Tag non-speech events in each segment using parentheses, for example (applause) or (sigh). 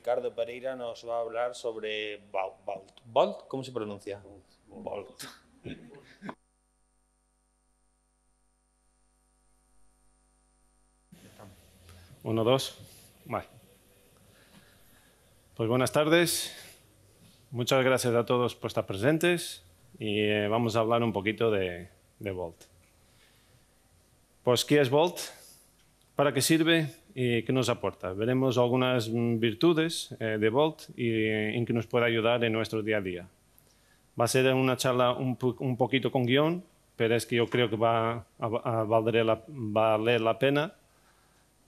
Ricardo Pereira nos va a hablar sobre Vault. Volt, ¿Cómo se pronuncia? Volt. Uno, dos. Vale. Pues buenas tardes. Muchas gracias a todos por estar presentes y eh, vamos a hablar un poquito de, de Pues, ¿qué es Bolt? ¿Para qué sirve? y eh, que nos aporta. Veremos algunas mm, virtudes eh, de Volt y, eh, en que nos puede ayudar en nuestro día a día. Va a ser una charla un, poquito con guión, pero es que yo creo que va a, valer, la, pena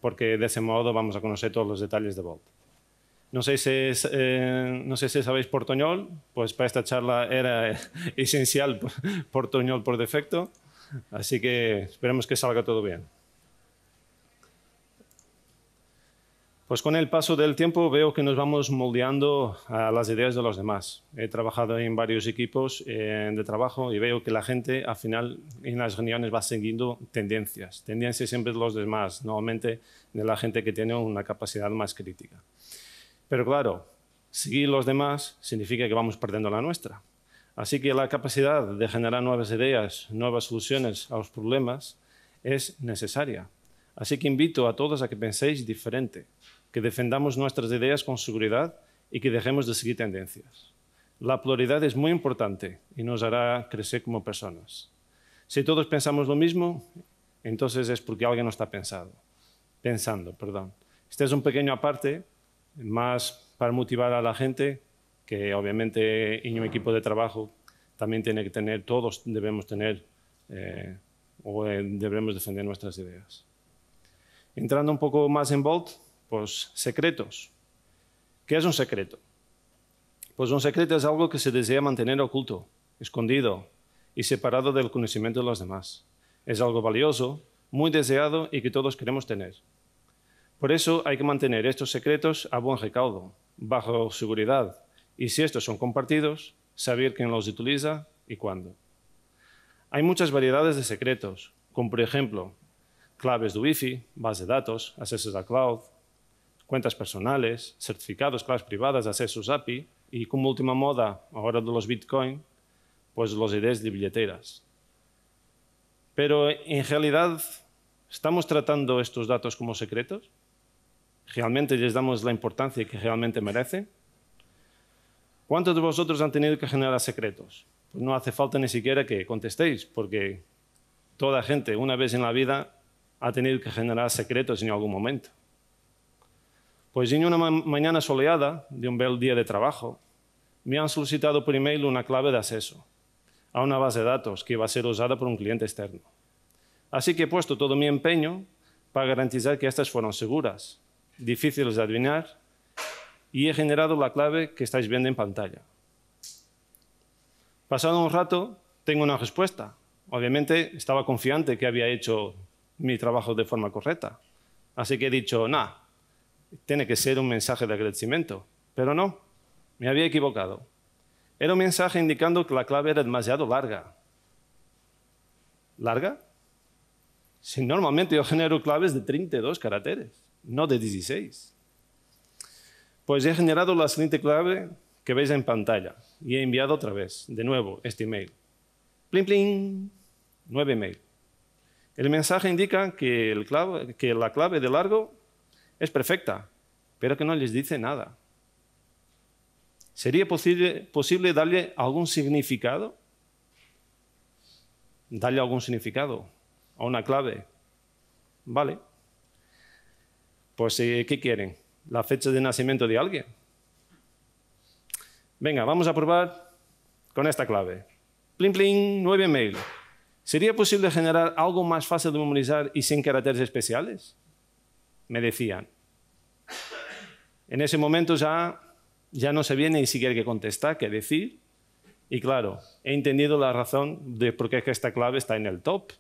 porque de ese modo vamos a conocer todos los detalles de Volt. No sé, si no sé si sabéis portoñol, pues para esta charla era (laughs) esencial (laughs) portoñol por defecto, así que esperemos que salga todo bien. Pues con el paso del tiempo veo que nos vamos moldeando a las ideas de los demás. He trabajado en varios equipos eh, de trabajo y veo que la gente al final en las reuniones va siguiendo tendencias, tendencias siempre de los demás, normalmente de la gente que tiene una capacidad más crítica. Pero claro, seguir los demás significa que vamos perdiendo la nuestra. Así que la capacidad de generar nuevas ideas, nuevas soluciones a los problemas es necesaria. Así que invito a todos a que penséis diferente, que defendamos nuestras ideas con seguridad y que dejemos de seguir tendencias. La pluralidad es muy importante y nos hará crecer como personas. Si todos pensamos lo mismo, entonces es porque alguien no está pensado, pensando. Perdón. Este es un pequeño aparte, más para motivar a la gente, que obviamente en un equipo de trabajo también tiene que tener, todos debemos tener eh, o eh, debemos defender nuestras ideas. Entrando un poco más en Bolt, pues secretos. ¿Qué es un secreto? Pues un secreto es algo que se desea mantener oculto, escondido y separado del conocimiento de los demás. Es algo valioso, muy deseado y que todos queremos tener. Por eso hay que mantener estos secretos a buen recaudo, bajo seguridad, y si estos son compartidos, saber quién los utiliza y cuándo. Hay muchas variedades de secretos, como por ejemplo claves de Wi-Fi, base de datos, accesos a cloud, cuentas personales, certificados, claves privadas, accesos API y como última moda, ahora de los Bitcoin, pues los IDs de billeteras. Pero en realidad, ¿estamos tratando estos datos como secretos? ¿Realmente les damos la importancia que realmente merecen? ¿Cuántos de vosotros han tenido que generar secretos? Pues no hace falta ni siquiera que contestéis, porque toda gente una vez en la vida ha tenido que generar secretos en algún momento. Pues en una mañana soleada de un bel día de trabajo, me han solicitado por email una clave de acceso a una base de datos que iba a ser usada por un cliente externo. Así que he puesto todo mi empeño para garantizar que estas fueron seguras, difíciles de adivinar, y he generado la clave que estáis viendo en pantalla. Pasado un rato, tengo una respuesta. Obviamente estaba confiante que había hecho mi trabajo de forma correcta. Así que he dicho, nada, tiene que ser un mensaje de agradecimiento, pero no, me había equivocado. Era un mensaje indicando que la clave era demasiado larga. ¿Larga? Si normalmente yo genero claves de 32 caracteres, no de 16. Pues he generado la siguiente clave que veis en pantalla y he enviado otra vez, de nuevo, este email. Plim, plim, Nueve email. El mensaje indica que, el que la clave de largo es perfecta, pero que no les dice nada. ¿Sería posible, darle algún significado? Darle algún significado a una clave. Vale. Pues, eh, ¿qué quieren? ¿La fecha de nacimiento de alguien? Venga, vamos a probar con esta clave. Plim, plim, 9 mail. ¿Sería posible generar algo más fácil de memorizar y sin caracteres especiales? me decían. En ese momento ya, ya no se viene ni siquiera que contestar, que decir. Y claro, he entendido la razón de por qué esta clave está en el top.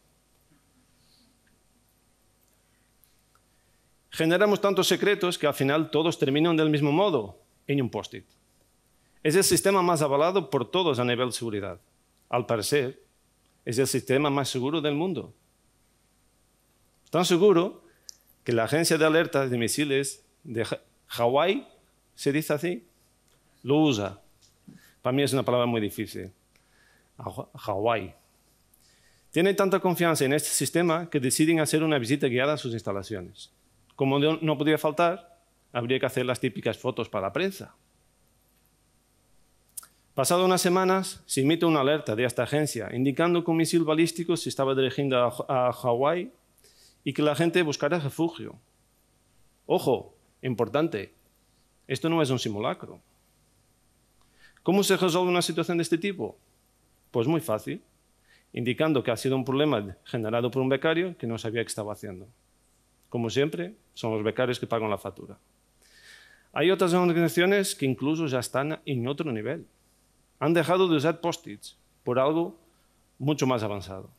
Generamos tantos secretos que al final todos terminan del mismo modo, en un post-it. Es el sistema más avalado por todos a nivel de seguridad. Al parecer, es el sistema más seguro del mundo. Tan seguro que la agencia de alerta de misiles de Hawái, se dice así, lo usa. Para mí es una palabra muy difícil. Hawái. Tienen tanta confianza en este sistema que deciden hacer una visita guiada a sus instalaciones. Como no podía faltar, habría que hacer las típicas fotos para la prensa. Pasado unas semanas, se emite una alerta de esta agencia indicando que un misil balístico se estaba dirigiendo a Hawái y que la gente buscara refugio. Ojo, importante, esto no es un simulacro. ¿Cómo se resuelve una situación de este tipo? Pues muy fácil, indicando que ha sido un problema generado por un becario que no sabía qué estaba haciendo. Como siempre, son los becarios que pagan la factura. Hay otras organizaciones que incluso ya están en otro nivel. Han dejado de usar post-its por algo mucho más avanzado.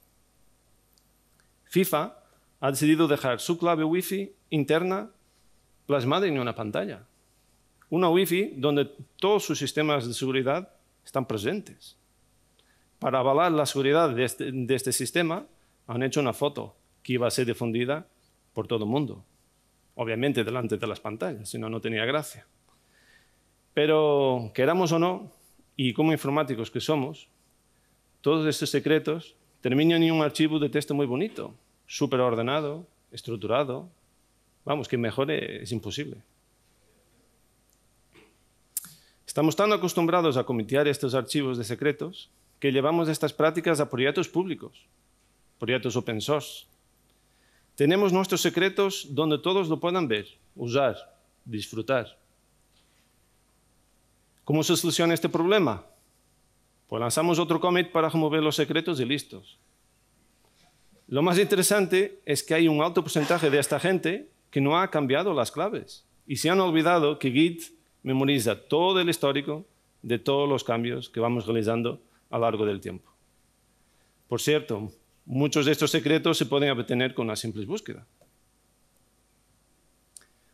FIFA ha decidido dejar su clave Wi-Fi interna plasmada en una pantalla. Una Wi-Fi donde todos sus sistemas de seguridad están presentes. Para avalar la seguridad este, de este, sistema, han hecho una foto que iba a ser difundida por todo el mundo. Obviamente delante de las pantallas, si no, no tenía gracia. Pero queramos o no, y como informáticos que somos, todos estos secretos terminan en un archivo de texto muy bonito, súper ordenado, estructurado. Vamos, que mejore es imposible. Estamos tan acostumbrados a comitear estos archivos de secretos que llevamos estas prácticas a proyectos públicos, proyectos open source. Tenemos nuestros secretos donde todos lo puedan ver, usar, disfrutar. ¿Cómo se soluciona este problema? Pues lanzamos otro commit para remover los secretos y listos. Lo más interesante es que hay un alto porcentaje de esta gente que no ha cambiado las claves y se han olvidado que Git memoriza todo el histórico de todos los cambios que vamos realizando a lo largo del tiempo. Por cierto, muchos de estos secretos se pueden obtener con una simple búsqueda.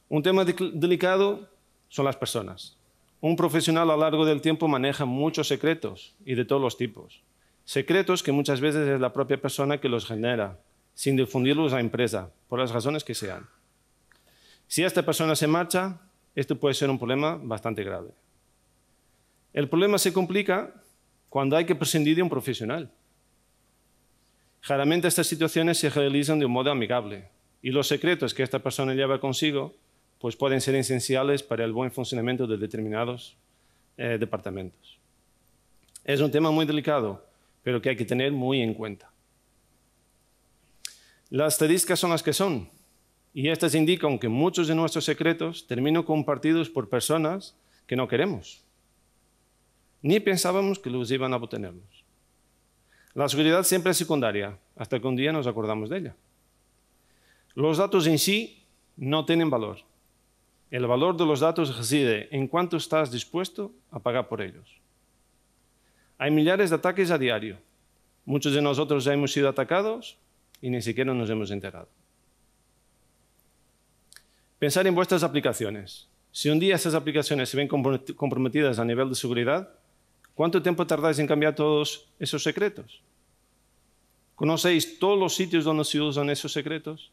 Un tema delicado son las personas. Un profesional a lo largo del tiempo maneja muchos secretos y de todos los tipos. Secretos que muchas veces es la propia persona que los genera, sin difundirlos a la empresa, por las razones que sean. Si esta persona se marcha, esto puede ser un problema bastante grave. El problema se complica cuando hay que prescindir de un profesional. Raramente estas situaciones se realizan de un modo amigable y los secretos que esta persona lleva consigo pues pueden ser esenciales para el buen funcionamiento de determinados eh, departamentos. Es un tema muy delicado pero que hay que tener muy en cuenta. Las estadísticas son las que son, y estas indican que muchos de nuestros secretos terminan compartidos por personas que no queremos. Ni pensábamos que los iban a obtenerlos. La seguridad siempre es secundaria, hasta que un día nos acordamos de ella. Los datos en sí no tienen valor. El valor de los datos reside en cuánto estás dispuesto a pagar por ellos. Hay millares de ataques a diario. Muchos de nosotros ya hemos sido atacados y ni siquiera nos hemos enterado. Pensar en vuestras aplicaciones. Si un día esas aplicaciones se ven comprometidas a nivel de seguridad, ¿cuánto tiempo tardáis en cambiar todos esos secretos? ¿Conocéis todos los sitios donde se usan esos secretos?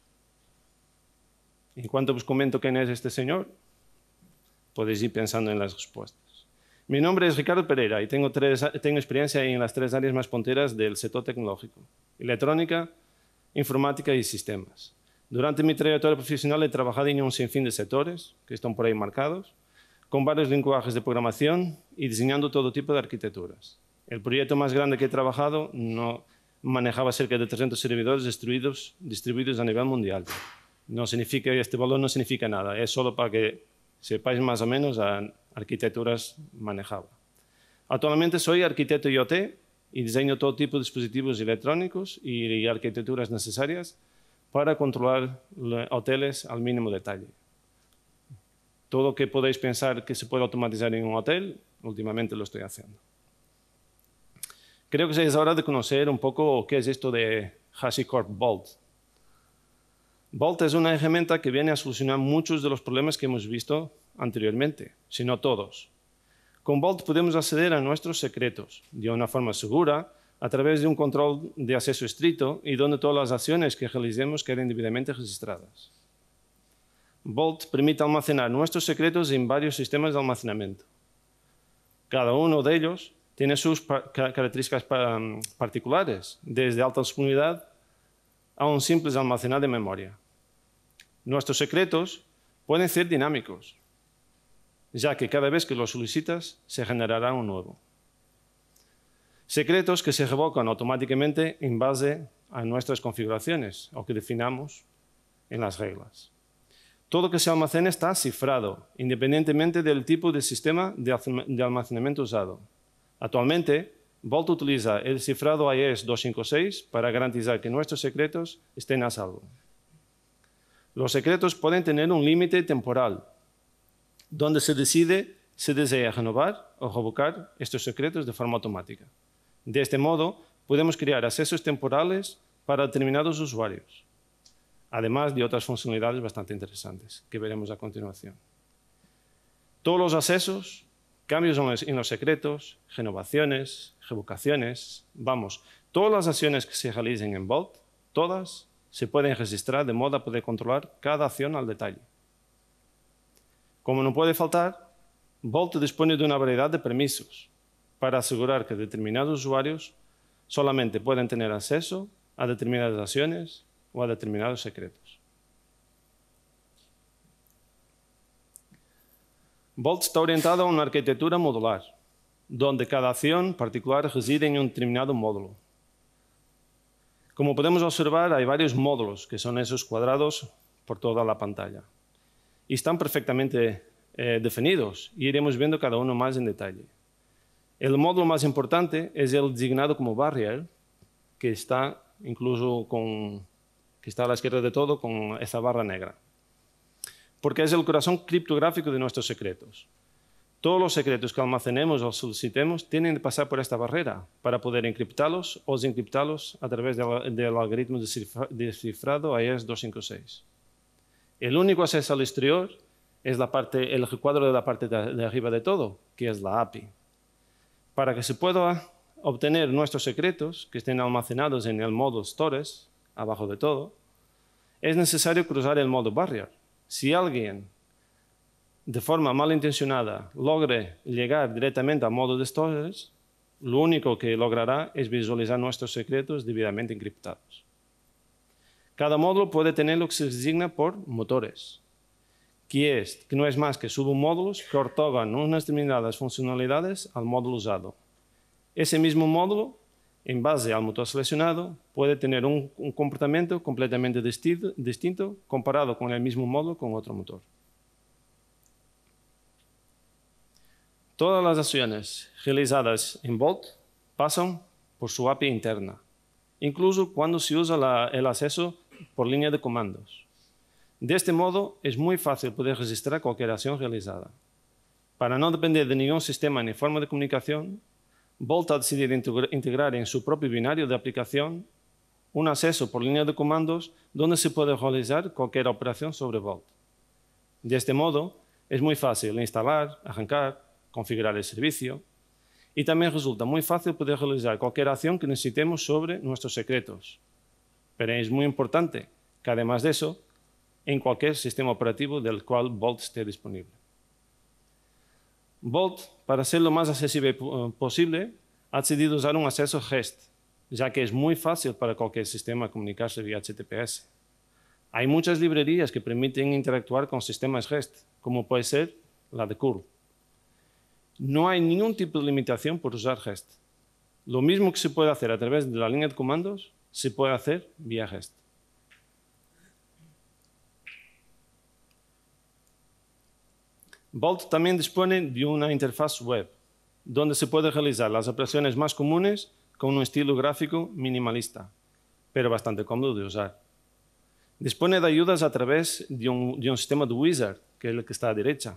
En cuanto os comento quién es este señor, podéis ir pensando en las respuestas. Mi nombre es Ricardo Pereira y tengo, tengo experiencia en las tres áreas más punteras del sector tecnológico, electrónica, informática y sistemas. Durante mi trayectoria profesional he trabajado en un sinfín de sectores que están por ahí marcados, con varios lenguajes de programación y diseñando todo tipo de arquitecturas. El proyecto más grande que he trabajado no manejaba cerca de 300 servidores distribuidos a nivel mundial. No significa, este valor no significa nada, es solo para que sepáis más o menos a arquitecturas manejaba. Actualmente soy arquitecto IoT y diseño todo tipo de dispositivos electrónicos y arquitecturas necesarias para controlar hoteles al mínimo detalle. Todo lo que podéis pensar que se puede automatizar en un hotel, últimamente lo estoy haciendo. Creo que es hora de conocer un poco qué es esto de HashiCorp Vault. Vault es una herramienta que viene a solucionar muchos de los problemas que hemos visto anteriormente, sino todos. Con Vault podemos acceder a nuestros secretos de una forma segura a través de un control de acceso estricto y donde todas las acciones que realicemos queden debidamente registradas. Vault permite almacenar nuestros secretos en varios sistemas de almacenamiento. Cada uno de ellos tiene sus características mm, particulares, desde alta disponibilidad a un simple almacenar de memoria. Nuestros secretos pueden ser dinámicos, ya que cada vez que lo solicitas se generará un nuevo. Secretos que se revocan automáticamente en base a nuestras configuraciones o que definamos en las reglas. Todo lo que se almacena está cifrado, independientemente del tipo de sistema de almacenamiento usado. Actualmente, Vault utiliza el cifrado AES 256 para garantizar que nuestros secretos estén a salvo. Los secretos pueden tener un límite temporal, donde se decide se desea renovar o revocar estos secretos de forma automática. De este modo, podemos crear accesos temporales para determinados usuarios, además de otras funcionalidades bastante interesantes que veremos a continuación. Todos los accesos, cambios en los secretos, renovaciones, revocaciones, vamos, todas las acciones que se realicen en Vault, todas se pueden registrar de modo a poder controlar cada acción al detalle. Como no puede faltar, Bolt dispone de una variedad de permisos para asegurar que determinados usuarios solamente pueden tener acceso a determinadas acciones o a determinados secretos. Bolt está orientado a una arquitectura modular, donde cada acción particular reside en un determinado módulo. Como podemos observar, hay varios módulos, que son esos cuadrados por toda la pantalla están perfectamente eh, definidos y iremos viendo cada uno más en detalle. El módulo más importante es el designado como barrier, que está incluso que está a la izquierda de todo con esa barra negra, porque es el corazón criptográfico de nuestros secretos. Todos los secretos que almacenemos o solicitemos tienen que pasar por esta barrera para poder encriptarlos o desencriptarlos a través del, algoritmo de cifrado AES 256. El único acceso al exterior es la parte, el cuadro de la parte de arriba de todo, que es la API. Para que se pueda obtener nuestros secretos, que estén almacenados en el modo Stores, abajo de todo, es necesario cruzar el modo Barrier. Si alguien, de forma malintencionada, logre llegar directamente al modo de Stores, lo único que logrará es visualizar nuestros secretos debidamente encriptados. Cada módulo puede tener lo que se designa por motores, que, no es más que submódulos que otorgan unas determinadas funcionalidades al módulo usado. Ese mismo módulo, en base al motor seleccionado, puede tener un, comportamiento completamente distinto, comparado con el mismo módulo con otro motor. Todas las acciones realizadas en Bolt pasan por su API interna, incluso cuando se usa el acceso por línea de comandos. De este modo, es muy fácil poder registrar cualquier acción realizada. Para no depender de ningún sistema ni forma de comunicación, Vault ha decidido integrar en su propio binario de aplicación un acceso por línea de comandos donde se puede realizar cualquier operación sobre Vault. De este modo, es muy fácil instalar, arrancar, configurar el servicio y también resulta muy fácil poder realizar cualquier acción que necesitemos sobre nuestros secretos, pero es muy importante que además de eso, en cualquier sistema operativo del cual Bolt esté disponible. Bolt, para ser lo más accesible eh, posible, ha decidido usar un acceso GEST, ya que es muy fácil para cualquier sistema comunicarse vía HTTPS. Hay muchas librerías que permiten interactuar con sistemas GEST, como puede ser la de curl. No hay ningún tipo de limitación por usar GEST. Lo mismo que se puede hacer a través de la línea de comandos, se puede hacer vía GEST. Vault también dispone de una interfaz web, donde se pueden realizar las operaciones más comunes con un estilo gráfico minimalista, pero bastante cómodo de usar. Dispone de ayudas a través de un, sistema de wizard, que es el que está a derecha.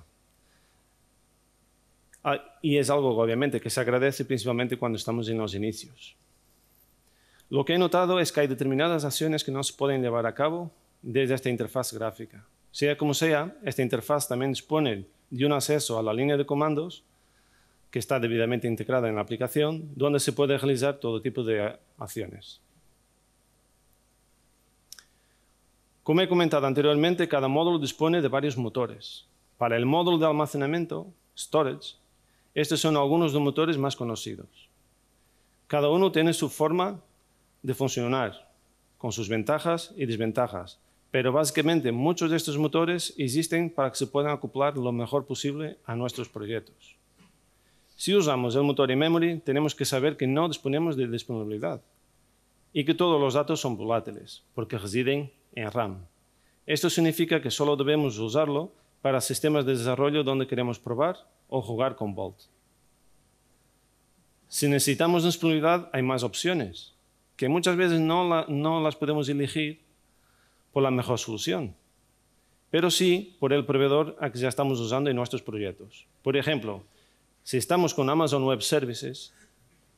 Ah, y es algo, obviamente, que se agradece principalmente cuando estamos en los inicios. Lo que he notado es que hay determinadas acciones que no se pueden llevar a cabo desde esta interfaz gráfica. Sea como sea, esta interfaz también dispone de un acceso a la línea de comandos que está debidamente integrada en la aplicación, donde se puede realizar todo tipo de acciones. Como he comentado anteriormente, cada módulo dispone de varios motores. Para el módulo de almacenamiento, storage, estos son algunos de los motores más conocidos. Cada uno tiene su forma de funcionar, con sus ventajas y desventajas. Pero básicamente muchos de estos motores existen para que se puedan acoplar lo mejor posible a nuestros proyectos. Si usamos el motor in-memory, tenemos que saber que no disponemos de disponibilidad y que todos los datos son volátiles, porque residen en RAM. Esto significa que solo debemos usarlo para sistemas de desarrollo donde queremos probar o jugar con Bolt. Si necesitamos disponibilidad, hay más opciones que muchas veces no, las podemos elegir por la mejor solución, pero sí por el proveedor a que ya estamos usando en nuestros proyectos. Por ejemplo, si estamos con Amazon Web Services,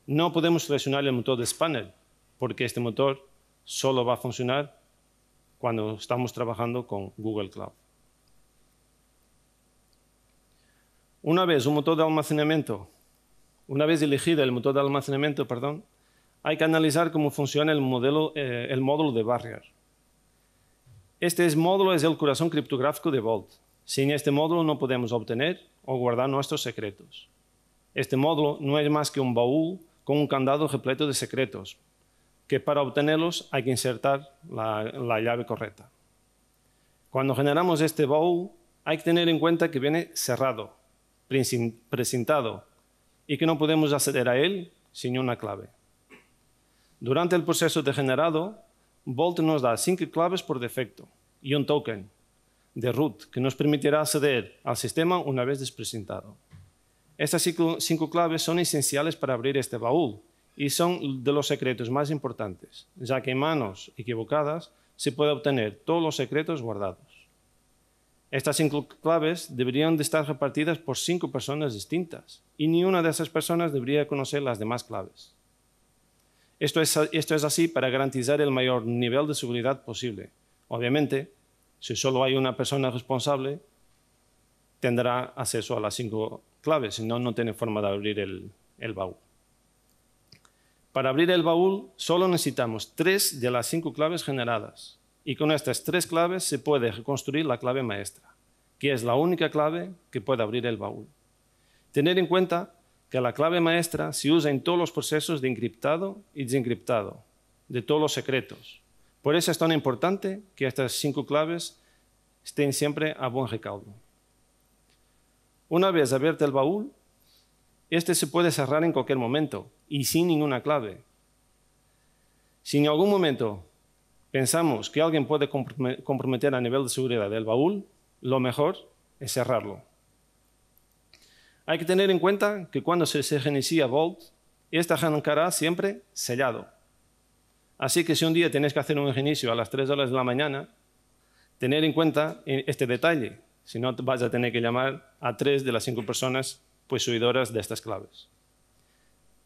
no podemos seleccionar el motor de Spanner, porque este motor solo va a funcionar cuando estamos trabajando con Google Cloud. Una vez un motor de almacenamiento, una vez elegido el motor de almacenamiento, perdón, hay que analizar cómo funciona el, modelo, eh, el módulo de Barrier. Este módulo es el corazón criptográfico de Vault. Sin este módulo no podemos obtener o guardar nuestros secretos. Este módulo no es más que un baúl con un candado repleto de secretos, que para obtenerlos hay que insertar la, la llave correcta. Cuando generamos este baúl, hay que tener en cuenta que viene cerrado, precintado, y que no podemos acceder a él sin una clave. Durante el proceso de generado, Bolt nos da cinco claves por defecto y un token de root que nos permitirá acceder al sistema una vez despresentado. Estas cinco claves son esenciales para abrir este baúl y son de los secretos más importantes, ya que en manos equivocadas se puede obtener todos los secretos guardados. Estas cinco claves deberían estar repartidas por cinco personas distintas y ni una de esas personas debería conocer las demás claves. Esto es, así para garantizar el mayor nivel de seguridad posible. Obviamente, si solo hay una persona responsable, tendrá acceso a las cinco claves, si no, no tiene forma de abrir el, el baúl. Para abrir el baúl solo necesitamos tres de las cinco claves generadas y con estas tres claves se puede reconstruir la clave maestra, que es la única clave que puede abrir el baúl. Tener en cuenta que la clave maestra se usa en todos los procesos de encriptado y desencriptado, de todos los secretos. Por eso es tan importante que estas cinco claves estén siempre a buen recaudo. Una vez abierto el baúl, este se puede cerrar en cualquier momento y sin ninguna clave. Si en algún momento pensamos que alguien puede comprometer a nivel de seguridad el baúl, lo mejor es cerrarlo. Hay que tener en cuenta que cuando se reinicia Vault, esta arrancará siempre sellado. Así que si un día tenéis que hacer un reinicio a las 3 horas de la mañana, tener en cuenta e, este detalle, si no vas a tener que llamar a tres de las cinco personas poseedoras pues, de estas claves.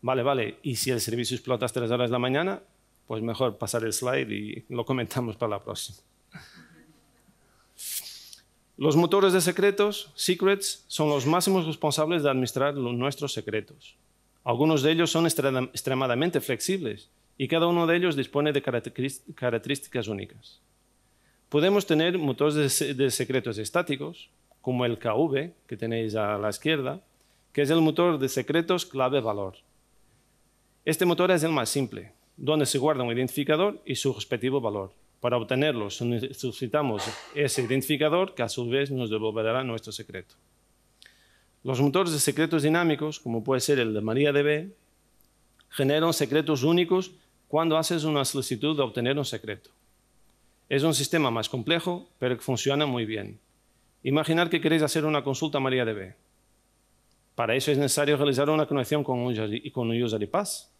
Vale, vale, y si el servicio explota a las 3 horas de la mañana, pues mejor pasar el slide y lo comentamos para la próxima. Los motores de secretos, secrets, son los máximos responsables de administrar nuestros secretos. Algunos de ellos son extremadamente flexibles y cada uno de ellos dispone de características únicas. Podemos tener motores de, de secretos estáticos, como el KV, que tenéis a la izquierda, que es el motor de secretos clave-valor. Este motor es el más simple, donde se guarda un identificador y su respectivo valor. Para obtenerlo, solicitamos ese identificador que a su vez nos devolverá nuestro secreto. Los motores de secretos dinámicos, como puede ser el de MariaDB, generan secretos únicos cuando haces una solicitud de obtener un secreto. Es un sistema más complejo, pero que funciona muy bien. Imaginar que queréis hacer una consulta a MariaDB. Para eso es necesario realizar una conexión con un user, con un user pass.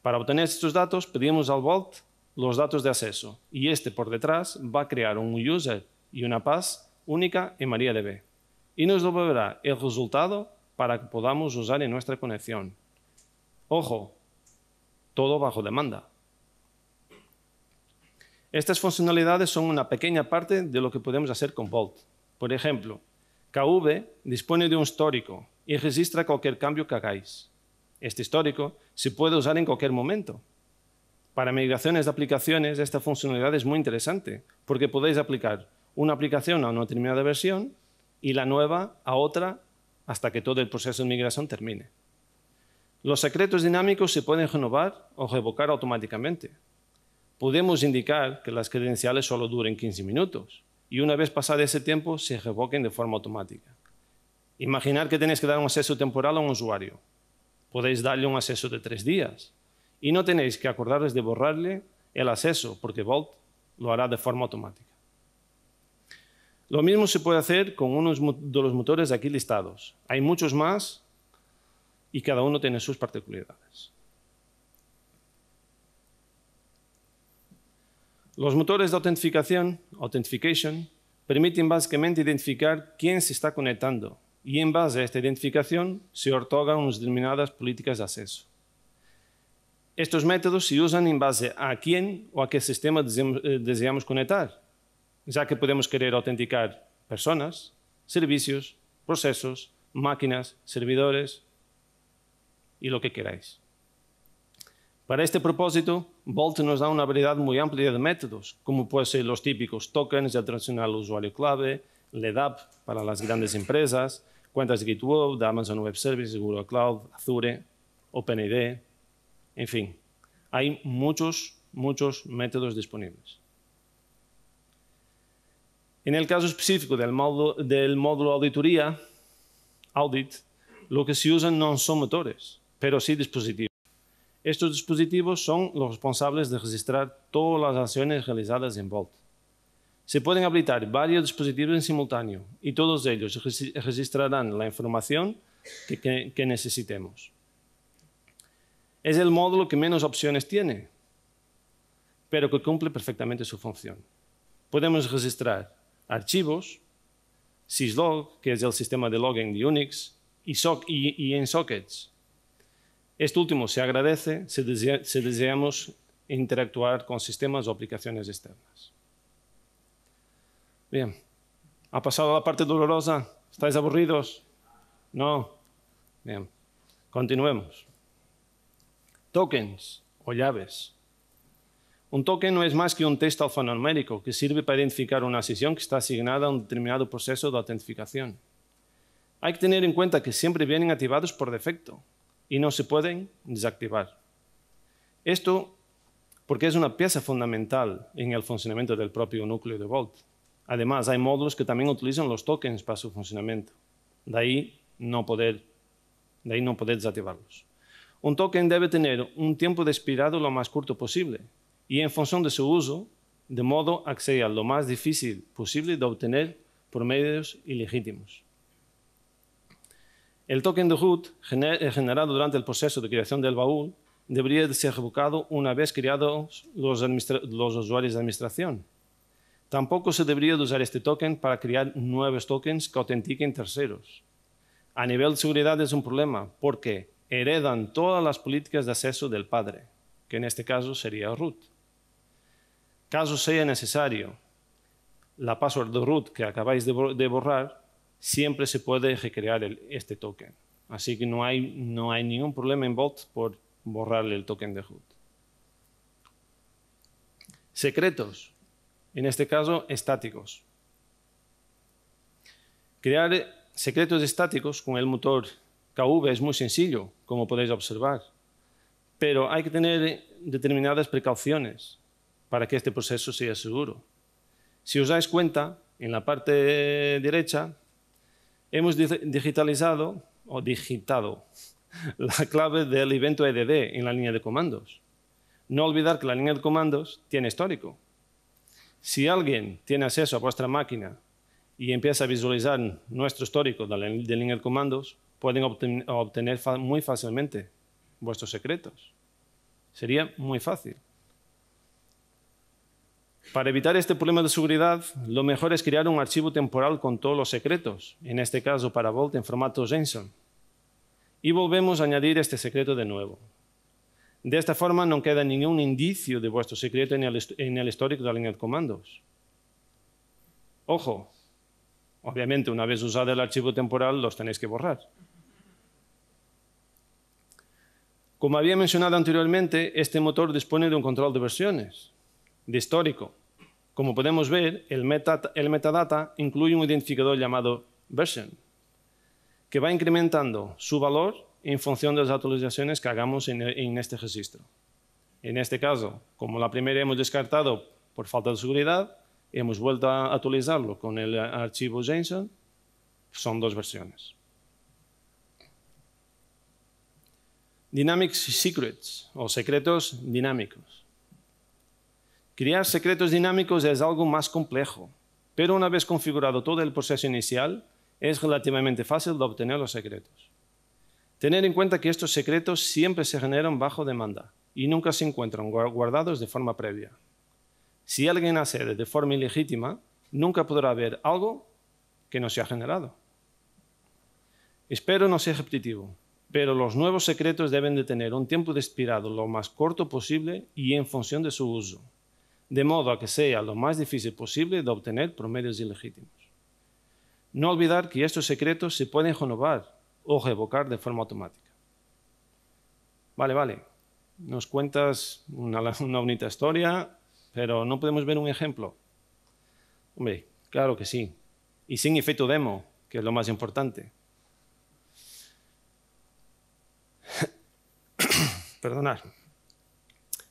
Para obtener estos datos, pedimos al Vault los datos de acceso y este por detrás va a crear un user y una pass única en MariaDB y nos devolverá el resultado para que podamos usar en nuestra conexión. Ojo, todo bajo demanda. Estas funcionalidades son una pequeña parte de lo que podemos hacer con Vault. Por ejemplo, KV dispone de un histórico y registra cualquier cambio que hagáis. Este histórico se puede usar en cualquier momento para migraciones de aplicaciones, esta funcionalidad es muy interesante, porque podéis aplicar una aplicación a una determinada versión y la nueva a otra hasta que todo el proceso de migración termine. Los secretos dinámicos se pueden renovar o revocar automáticamente. Podemos indicar que las credenciales solo duren 15 minutos y una vez pasado ese tiempo se revoquen de forma automática. Imaginar que tenéis que dar un acceso temporal a un usuario. Podéis darle un acceso de tres días y no tenéis que acordaros de borrarle el acceso, porque Vault lo hará de forma automática. Lo mismo se puede hacer con uno de los motores aquí listados. Hay muchos más y cada uno tiene sus particularidades. Los motores de autentificación, authentication, permiten básicamente identificar quién se está conectando y en base a esta identificación se otorgan unas determinadas políticas de acceso. Estos métodos se usan en base a quién o a qué sistema eh, deseamos conectar, ya que podemos querer autenticar personas, servicios, procesos, máquinas, servidores y lo que queráis. Para este propósito, Vault nos da una variedad muy amplia de métodos, como pueden ser los típicos tokens de tradicional usuario clave, LEDAP para las grandes empresas, cuentas de GitHub, Amazon Web Services, Google Cloud, Azure, OpenID, en fin, hay muchos, muchos métodos disponibles. En el caso específico del módulo, auditoría, audit, lo que se usan no son motores, pero sí dispositivos. Estos dispositivos son los responsables de registrar todas las acciones realizadas en Vault. Se pueden habilitar varios dispositivos en simultáneo y todos ellos registrarán la información que necesitemos. Es el módulo que menos opciones tiene, pero que cumple perfectamente su función. Podemos registrar archivos, syslog, que es el sistema de logging de Unix, y, y, en sockets. Este último se agradece si deseamos interactuar con sistemas o aplicaciones externas. Bien, ¿ha pasado la parte dolorosa? ¿Estáis aburridos? No. Bien, continuemos tokens o llaves. Un token no es más que un texto alfanumérico que sirve para identificar una sesión que está asignada a un determinado proceso de autentificación. Hay que tener en cuenta que siempre vienen activados por defecto y no se pueden desactivar. Esto porque es una pieza fundamental en el funcionamiento del propio núcleo de Vault. Además, hay módulos que también utilizan los tokens para su funcionamiento. De ahí no poder, de ahí no poder desactivarlos. Un token debe tener un tiempo de expirado lo más corto posible y en función de su uso, de modo a que sea lo más difícil posible de obtener por medios ilegítimos. El token de root eh, generado durante el proceso de creación del baúl debería ser revocado una vez creados los, los usuarios de administración. Tampoco se debería usar este token para crear nuevos tokens que autentiquen terceros. A nivel de seguridad es un problema porque heredan todas las políticas de acceso del padre, que en este caso sería Root. Caso sea necesario, la password de root que acabáis de, borrar, siempre se puede recrear este token. Así que no hay, no hay ningún problema en bot por borrarle el token de root. Secretos, en este caso estáticos. Crear secretos estáticos con el motor KV es muy sencillo, como podéis observar, pero hay que tener determinadas precauciones para que este proceso sea seguro. Si os dais cuenta, en la parte derecha hemos digitalizado o digitado (laughs) la clave del evento EDD en la línea de comandos. No olvidar que la línea de comandos tiene histórico. Si alguien tiene acceso a vuestra máquina y empieza a visualizar nuestro histórico de la línea de comandos, pueden obtener muy fácilmente vuestros secretos. Sería muy fácil. Para evitar este problema de seguridad, lo mejor es crear un archivo temporal con todos los secretos, en este caso para Vault en formato JSON. Y volvemos a añadir este secreto de nuevo. De esta forma no queda ningún indicio de vuestro secreto en el, en el histórico de la línea de comandos. Ojo, obviamente una vez usado el archivo temporal los tenéis que borrar. Como había mencionado anteriormente, este motor dispone de un control de versiones, de histórico. Como podemos ver, el, metadata incluye un identificador llamado version, que va incrementando su valor en función de las actualizaciones que hagamos en, en este registro. En este caso, como la primera hemos descartado por falta de seguridad, hemos vuelto a actualizarlo con el archivo JSON. Son dos versiones. Dynamics Secrets o secretos dinámicos. Crear secretos dinámicos es algo más complejo, pero una vez configurado todo el proceso inicial, es relativamente fácil de obtener los secretos. Tener en cuenta que estos secretos siempre se generan bajo demanda y nunca se encuentran guardados de forma previa. Si alguien accede de forma ilegítima, nunca podrá ver algo que no se ha generado. Espero no ser repetitivo, pero los nuevos secretos deben de tener un tiempo de expirado lo más corto posible y en función de su uso, de modo a que sea lo más difícil posible de obtener por medios ilegítimos. No olvidar que estos secretos se pueden renovar o revocar de forma automática. Vale, vale, nos cuentas una, bonita historia, pero no podemos ver un ejemplo. Hombre, claro que sí. Y sin efecto demo, que es lo más importante. perdonar.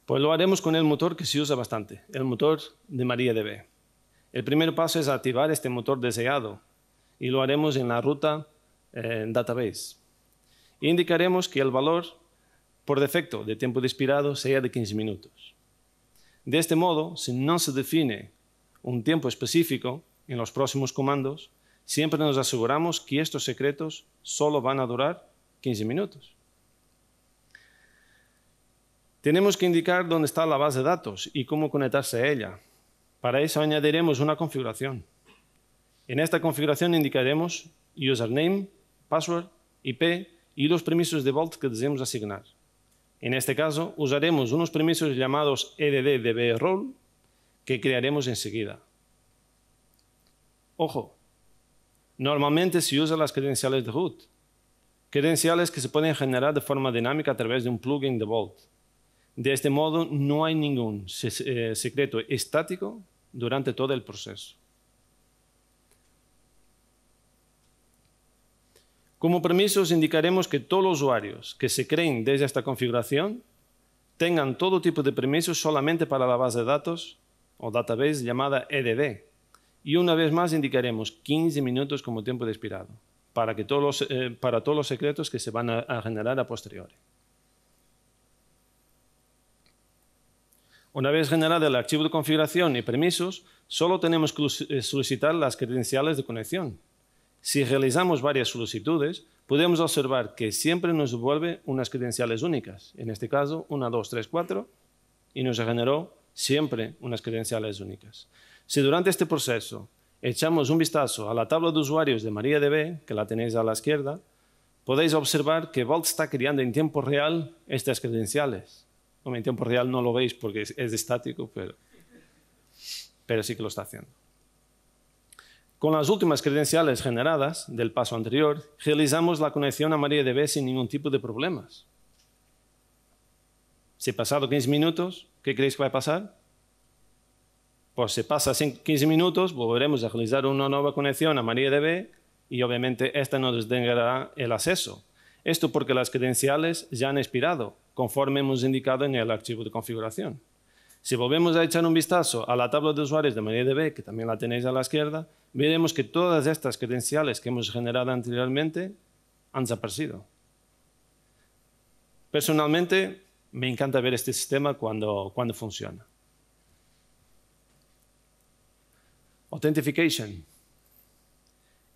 Pues lo haremos con el motor que se usa bastante, el motor de MariaDB. El primer paso es activar este motor deseado y lo haremos en la ruta eh, database. Indicaremos que el valor por defecto de tiempo de expirado sea de 15 minutos. De este modo, si no se define un tiempo específico en los próximos comandos, siempre nos aseguramos que estos secretos solo van a durar 15 minutos. Tenemos que indicar dónde está la base de datos y cómo conectarse a ella. Para eso añadiremos una configuración. En esta configuración indicaremos username, password, IP y los permisos de Vault que deseamos asignar. En este caso, usaremos unos permisos llamados edddbrole que crearemos enseguida. Ojo, normalmente se usan las credenciales de root, credenciales que se pueden generar de forma dinámica a través de un plugin de Vault. De este modo, no hay ningún eh, secreto estático durante todo el proceso. Como permisos, indicaremos que todos los usuarios que se creen desde esta configuración tengan todo tipo de permisos solamente para la base de datos o database llamada EDD. Y una vez más indicaremos 15 minutos como tiempo de expirado para, que todos los, eh, para todos los secretos que se van a generar a posteriori. Una vez generado el archivo de configuración y permisos, solo tenemos que eh, solicitar las credenciales de conexión. Si realizamos varias solicitudes, podemos observar que siempre nos devuelve unas credenciales únicas, en este caso 1, 2, 3, 4, y nos generó siempre unas credenciales únicas. Si durante este proceso echamos un vistazo a la tabla de usuarios de MariaDB, que la tenéis a la izquierda, podéis observar que Vault está creando en tiempo real estas credenciales en tiempo real no lo veis porque es, estático, pero, pero sí que lo está haciendo. Con las últimas credenciales generadas del paso anterior, realizamos la conexión a MariaDB sin ningún tipo de problemas. Si he pasado 15 minutos, ¿qué creéis que va a pasar? Pues si pasa 15 minutos, volveremos a realizar una nueva conexión a MariaDB y obviamente esta nos denegará el acceso. Esto porque las credenciales ya han expirado conforme hemos indicado en el archivo de configuración. Si volvemos a echar un vistazo a la tabla de usuarios de MariaDB, que también la tenéis a la izquierda, veremos que todas estas credenciales que hemos generado anteriormente han desaparecido. Personalmente, me encanta ver este sistema cuando, cuando funciona. Authentication.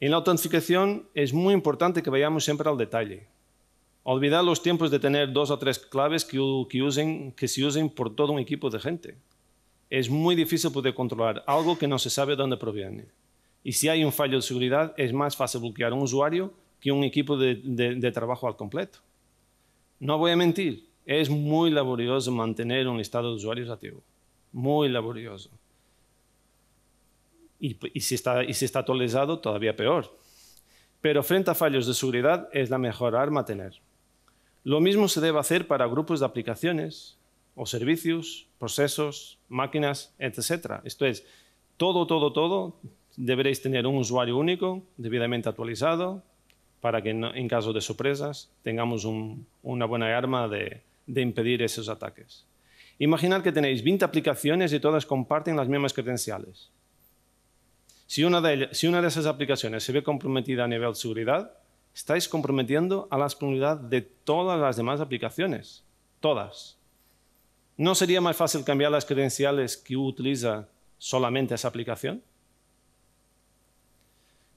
En la autentificación es muy importante que vayamos siempre al detalle. Olvidar los tiempos de tener dos o tres claves que, usen, que se usen por todo un equipo de gente. Es muy difícil poder controlar algo que no se sabe de dónde proviene. Y si hay un fallo de seguridad, es más fácil bloquear un usuario que un equipo de, trabajo al completo. No voy a mentir, es muy laborioso mantener un estado de usuarios activo. Muy laborioso. Y, si está, y si está actualizado, todavía peor. Pero frente a fallos de seguridad, es la mejor arma a tener. Lo mismo se debe hacer para grupos de aplicaciones o servicios, procesos, máquinas, etc. Esto es, todo, todo, todo deberéis tener un usuario único, debidamente actualizado, para que en caso de sorpresas tengamos una buena arma de, impedir esos ataques. Imaginad que tenéis 20 aplicaciones y todas comparten las mismas credenciales. Si si una, de esas aplicaciones se ve comprometida a nivel de seguridad, estáis comprometiendo a la disponibilidad de todas las demás aplicaciones. Todas. ¿No sería más fácil cambiar las credenciales que utiliza solamente esa aplicación?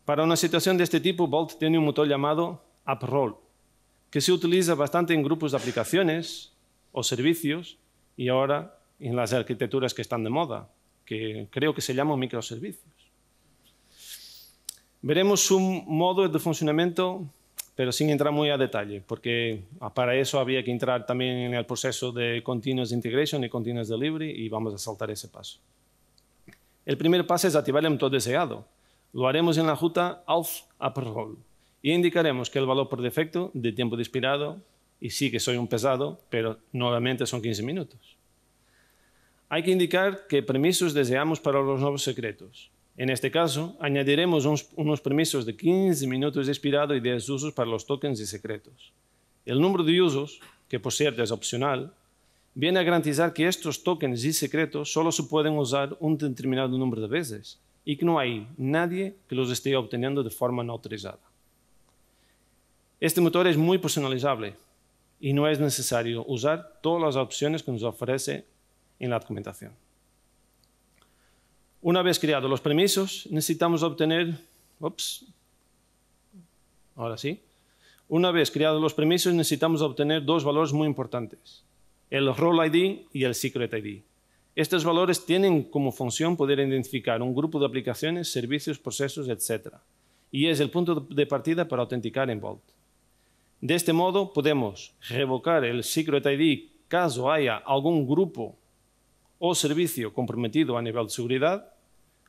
Para una situación de este tipo, Vault tiene un motor llamado AppRoll, que se utiliza bastante en grupos de aplicaciones o servicios y ahora en las arquitecturas que están de moda, que creo que se llaman microservicios. Veremos un modo de funcionamiento, pero sin entrar muy a detalle, porque ah, para eso había que entrar también en el proceso de Continuous Integration y Continuous Delivery y vamos a saltar ese paso. El primer paso es activar el motor deseado. Lo haremos en la ruta off Upper y indicaremos que el valor por defecto de tiempo de expirado, y sí que soy un pesado, pero nuevamente son 15 minutos. Hay que indicar qué permisos deseamos para los nuevos secretos. En este caso, añadiremos unos, permisos de 15 minutos de expirado y 10 usos para los tokens y secretos. El número de usos, que por cierto es opcional, viene a garantizar que estos tokens y secretos solo se pueden usar un determinado número de veces y que no hay nadie que los esté obteniendo de forma no autorizada. Este motor es muy personalizable y no es necesario usar todas las opciones que nos ofrece en la documentación. Una vez creados los permisos, necesitamos obtener... ops ahora sí. Una vez creados los permisos, necesitamos obtener dos valores muy importantes, el Role ID y el Secret ID. Estos valores tienen como función poder identificar un grupo de aplicaciones, servicios, procesos, etc. Y es el punto de partida para autenticar en Vault. De este modo, podemos revocar el Secret ID caso haya algún grupo o servicio comprometido a nivel de seguridad,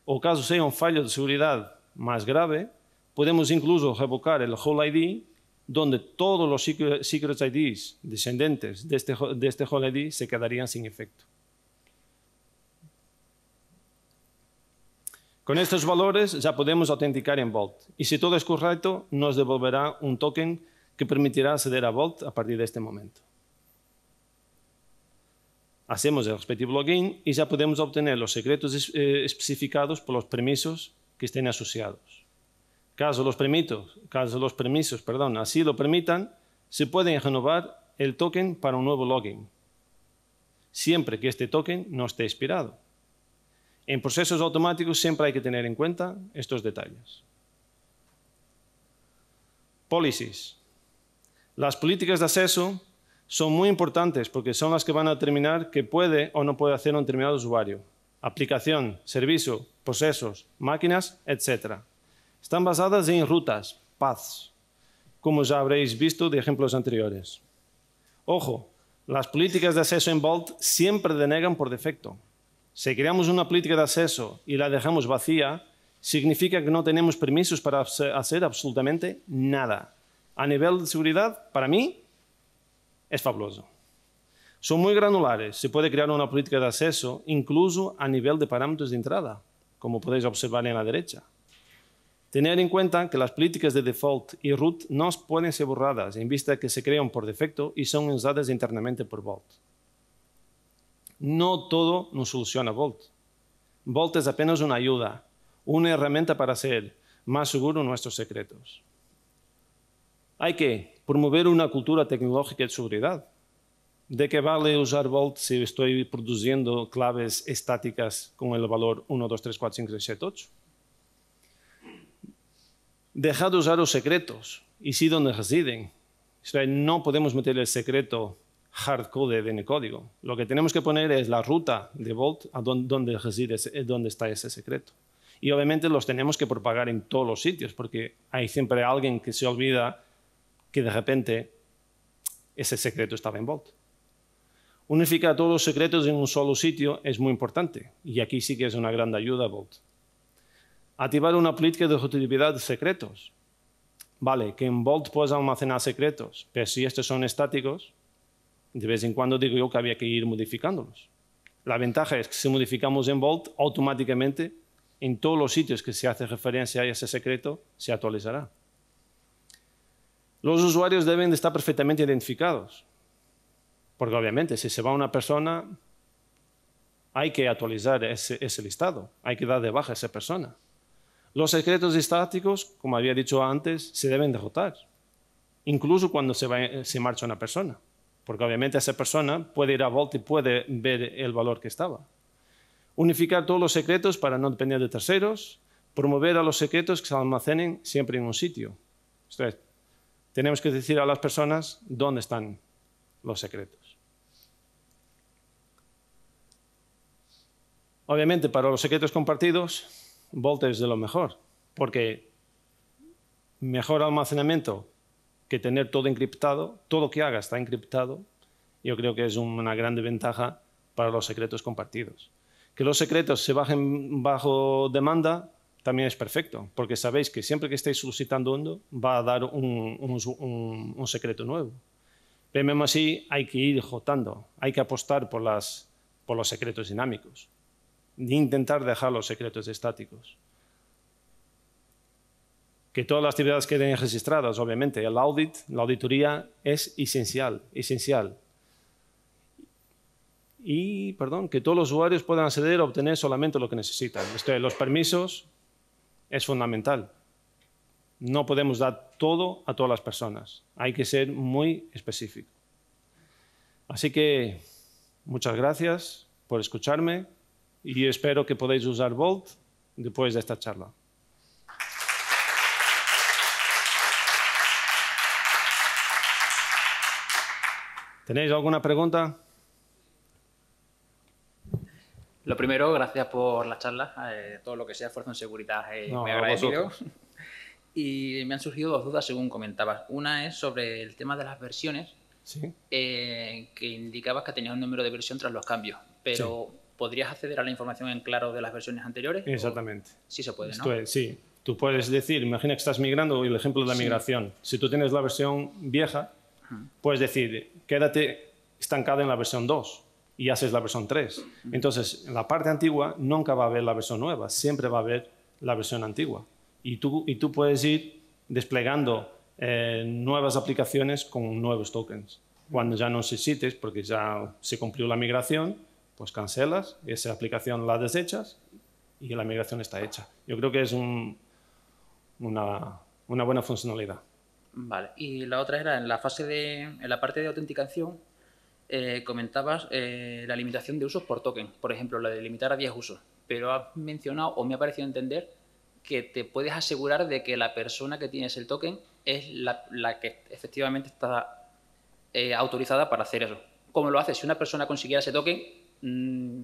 o caso sea un fallo de seguridad más grave, podemos incluso revocar el Whole ID, donde todos los Secret IDs descendentes de este, de este Whole ID se quedarían sin efecto. Con estos valores ya podemos autenticar en Vault y si todo es correcto nos devolverá un token que permitirá acceder a Vault a partir de este momento. Hacemos el respectivo login y ya podemos obtener los secretos eh, especificados por los permisos que estén asociados. Caso los, caso los permisos perdón, así lo permitan, se puede renovar el token para un nuevo login, siempre que este token no esté expirado. En procesos automáticos siempre hay que tener en cuenta estos detalles. Policies. Las políticas de acceso son muy importantes porque son las que van a determinar qué puede o no puede hacer un determinado usuario. Aplicación, servicio, procesos, máquinas, etc. Están basadas en rutas, paths, como ya habréis visto de ejemplos anteriores. Ojo, las políticas de acceso en Vault siempre denegan por defecto. Si creamos una política de acceso y la dejamos vacía, significa que no tenemos permisos para hacer absolutamente nada. A nivel de seguridad, para mí, es fabuloso. Son muy granulares. Se puede crear una política de acceso incluso a nivel de parámetros de entrada, como podéis observar en la derecha. Tener en cuenta que las políticas de default y root no pueden ser borradas en vista de que se crean por defecto y son usadas internamente por Vault. No todo nos soluciona Vault. Vault es apenas una ayuda, una herramienta para hacer más seguro nuestros secretos. Hay que promover una cultura tecnológica de seguridad. ¿De qué vale usar Vault si estoy produciendo claves estáticas con el valor 1, 2, 3, 4, 5, 6, 7, 8? Dejad de usar los secretos y sí donde residen. O sea, no podemos meter el secreto hardcode en el código. Lo que tenemos que poner es la ruta de Vault a donde, reside, dónde está ese secreto. Y obviamente los tenemos que propagar en todos los sitios porque hay siempre alguien que se olvida que de repente ese secreto estaba en Vault. Unificar todos los secretos en un solo sitio es muy importante y aquí sí que es una gran ayuda Vault. Activar una política de utilidad de secretos. Vale, que en Vault puedes almacenar secretos, pero si estos son estáticos, de vez en cuando digo yo que había que ir modificándolos. La ventaja es que si modificamos en Vault, automáticamente en todos los sitios que se hace referencia a ese secreto se actualizará. Los usuarios deben de estar perfectamente identificados, porque obviamente si se va una persona, hay que actualizar ese, listado, hay que dar de baja a esa persona. Los secretos estáticos, como había dicho antes, se deben derrotar, incluso cuando se, va, marcha una persona, porque obviamente esa persona puede ir a volte y puede ver el valor que estaba. Unificar todos los secretos para no depender de terceros, promover a los secretos que se almacenen siempre en un sitio. Esto es, tenemos que decir a las personas dónde están los secretos. Obviamente, para los secretos compartidos, Volta es de lo mejor, porque mejor almacenamiento que tener todo encriptado, todo que haga está encriptado, yo creo que es una gran ventaja para los secretos compartidos. Que los secretos se bajen bajo demanda también es perfecto, porque sabéis que siempre que estéis solicitando uno, va a dar un, secreto nuevo. Pero mismo así, hay que ir jotando, hay que apostar por, los secretos dinámicos, de intentar dejar los secretos estáticos. Que todas las actividades queden registradas, obviamente. El audit, la auditoría es esencial, esencial. Y, perdón, que todos los usuarios puedan acceder a obtener solamente lo que necesitan. los permisos es fundamental. No podemos dar todo a todas las personas. Hay que ser muy específico. Así que muchas gracias por escucharme y espero que podáis usar Bolt después de esta charla. ¿Tenéis alguna pregunta? Lo primero, gracias por la charla, eh, todo lo que sea esfuerzo en seguridad, eh, me agradezco. (laughs) Y me han surgido dos dudas según comentabas. Una es sobre el tema de las versiones, eh, que indicabas que tenías un número de versión tras los cambios, pero ¿podrías acceder a la información en claro de las versiones anteriores? Exactamente. Sí se puede, ¿no? sí. Tú puedes decir, imagina que estás migrando, el ejemplo de la migración. Si tú tienes la versión vieja, puedes decir, quédate estancado en la versión 2 y haces la versión 3. Entonces, en la parte antigua nunca va a haber la versión nueva, siempre va a haber la versión antigua. Y tú, y tú puedes ir desplegando eh, nuevas aplicaciones con nuevos tokens. Cuando ya no necesites, porque ya se cumplió la migración, pues cancelas, esa aplicación la desechas y la migración está hecha. Yo creo que es una, buena funcionalidad. Vale, y la otra era en la fase de, en la parte de autenticación, eh, comentabas eh, la limitación de usos por token, por ejemplo, la de limitar a 10 usos, pero has mencionado o me ha parecido entender que te puedes asegurar de que la persona que tienes el token es la, que efectivamente está eh, autorizada para hacer eso. ¿Cómo lo haces? Si una persona consiguiera ese token, mm,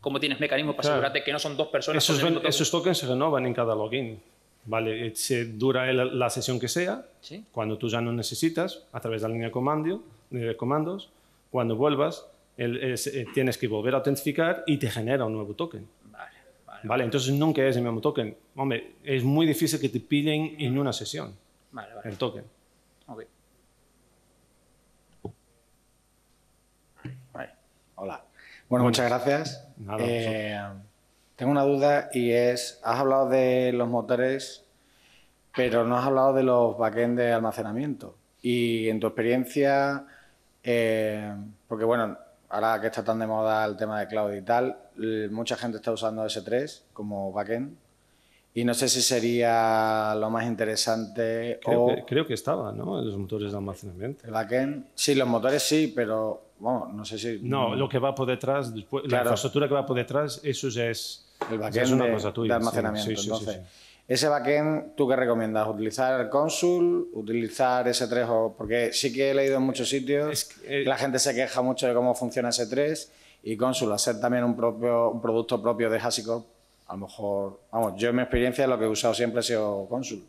¿cómo tienes mecanismos para asegurarte que no son dos personas? Esos, tokens se renovan en cada login. Vale, se dura la, sesión que sea, cuando tú ya no necesitas, a través de la línea de comandos, cuando vuelvas, eh, tienes que volver a autentificar y te genera un nuevo token. Vale, vale, vale. entonces nunca es el mismo token. Hombre, es muy difícil que te pillen en una sesión vale, el token. Okay. Hola. Bueno, muchas gracias. Eh, tengo una duda y es, has hablado de los motores, pero no has hablado de los backends de almacenamiento. Y en tu experiencia, eh, porque bueno, ahora que está tan de moda el tema de cloud y tal, mucha gente está usando S3 como backend. Y no sé si sería lo más interesante creo o... Que, creo que estaba, ¿no? los motores de almacenamiento. El backend, sí, los motores sí, pero bueno, no sé si... No, lo que va por detrás, la infraestructura que va por detrás, eso ya es, el backend es una de, cosa tuya. De almacenamiento, sí, entonces... Sí, ese backend, ¿tú qué recomiendas? ¿Utilizar Consul? ¿Utilizar S3? Porque sí que he leído en muchos sitios que, eh, la gente se queja mucho de cómo funciona S3 y Consul, hacer también un, propio, producto propio de HashiCorp, a lo mejor, vamos, yo en mi experiencia lo que he usado siempre ha sido Consul.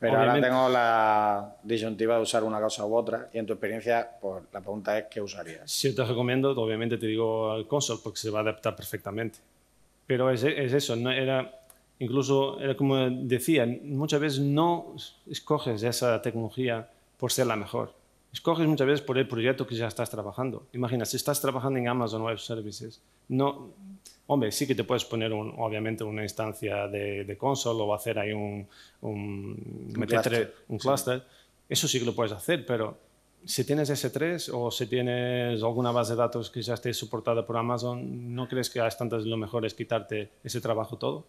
Pero ahora tengo la disyuntiva de usar una cosa u otra y en tu experiencia, por pues, la pregunta es ¿qué usarías? Si te recomiendo, obviamente te digo el porque se va a adaptar perfectamente. Pero es, es eso, no era Incluso, como decía, muchas veces no escoges esa tecnología por ser la mejor. Escoges muchas veces por el proyecto que ya estás trabajando. Imagina, si estás trabajando en Amazon Web Services, no, hombre, sí que te puedes poner obviamente una instancia de, console o hacer ahí un, un, cluster. Un cluster. Eso sí que lo puedes hacer, pero si tienes S3 o si tienes alguna base de datos que ya esté soportada por Amazon, ¿no crees que a tantas lo mejor es quitarte ese trabajo todo?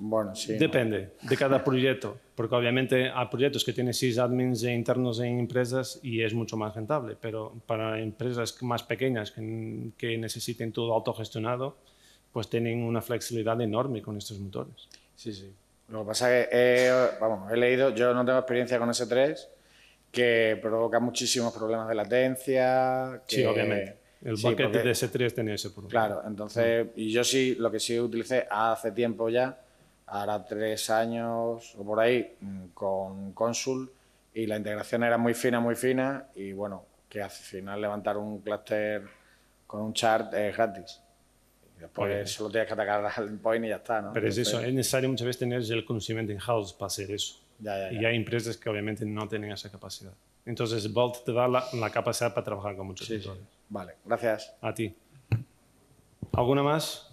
Bueno, sí. Depende de cada proyecto, porque obviamente hay proyectos que tienen admins e internos en empresas y es mucho más rentable, pero para empresas más pequeñas que, necesiten todo autogestionado, pues tienen una flexibilidad enorme con estos motores. Sí, sí. Lo que pasa es que he, eh, vamos, he leído, yo no tengo experiencia con S3, que provoca muchísimos problemas de latencia. sí, obviamente. El bucket de S3 tenía ese problema. Claro, entonces, y yo sí, lo que sí utilicé hace tiempo ya, ahora tres años o por ahí, mm, con Consul y la integración era muy fina, muy fina y bueno, que al final levantar un clúster con un chart es gratis. Después solo tienes que atacar al point y ya está, ¿no? Pero es eso, es necesario muchas veces tener el conocimiento in-house para hacer eso. Ya, ya, Y hay empresas que obviamente no tienen esa capacidad. Entonces, Vault te da la, la capacidad para trabajar con muchos sí, Vale, gracias. A ti. ¿Alguna más?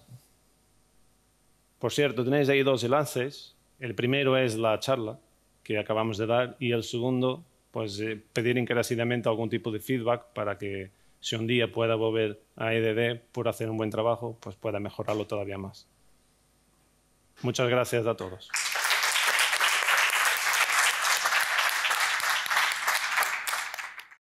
Por cierto, tenéis ahí dos enlaces. El primero es la charla que acabamos de dar y el segundo, pues eh, pedir encarecidamente algún tipo de feedback para que si un día pueda volver a EDD por hacer un buen trabajo, pues pueda mejorarlo todavía más. Muchas gracias a todos.